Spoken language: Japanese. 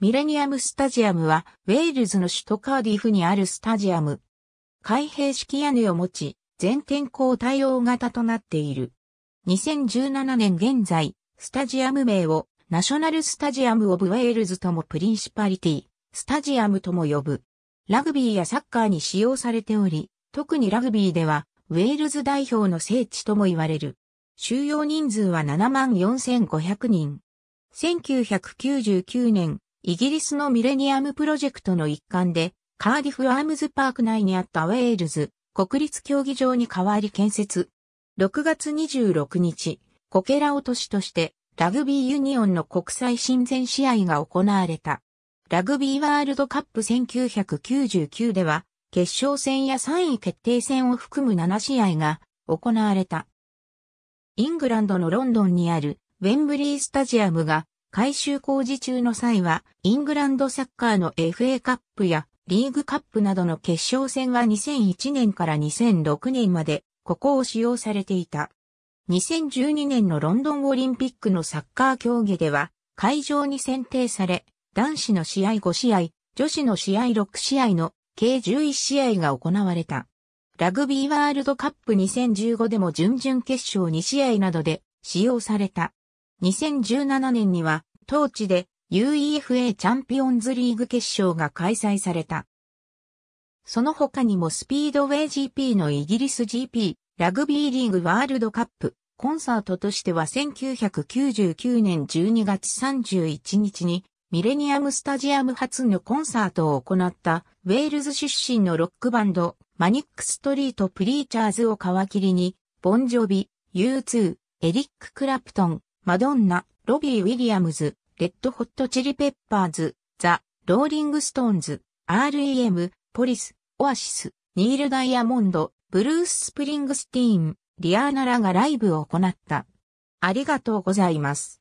ミレニアムスタジアムは、ウェールズの首都カーディフにあるスタジアム。開閉式屋根を持ち、全天候対応型となっている。2017年現在、スタジアム名を、ナショナルスタジアムオブウェールズともプリンシパリティ、スタジアムとも呼ぶ。ラグビーやサッカーに使用されており、特にラグビーでは、ウェールズ代表の聖地とも言われる。収容人数は74,500人。1999年、イギリスのミレニアムプロジェクトの一環で、カーディフアームズパーク内にあったウェールズ国立競技場に代わり建設。6月26日、コケラ落としとしてラグビーユニオンの国際親善試合が行われた。ラグビーワールドカップ1999では、決勝戦や3位決定戦を含む7試合が行われた。イングランドのロンドンにあるウェンブリースタジアムが改修工事中の際は、イングランドサッカーの FA カップやリーグカップなどの決勝戦は2001年から2006年まで、ここを使用されていた。2012年のロンドンオリンピックのサッカー競技では、会場に選定され、男子の試合5試合、女子の試合6試合の計11試合が行われた。ラグビーワールドカップ2015でも準々決勝2試合などで使用された。2017年には当地で UEFA チャンピオンズリーグ決勝が開催された。その他にもスピードウェイ GP のイギリス GP、ラグビーリーグワールドカップ、コンサートとしては1999年12月31日にミレニアムスタジアム初のコンサートを行ったウェールズ出身のロックバンドマニックストリートプリーチャーズを皮切りにボンジョビ、U2、エリック・クラプトン、マドンナ、ロビー・ウィリアムズ、レッド・ホット・チリ・ペッパーズ、ザ・ローリング・ストーンズ、REM、ポリス、オアシス、ニール・ダイヤモンド、ブルース・スプリングスティーン、リアーナらがライブを行った。ありがとうございます。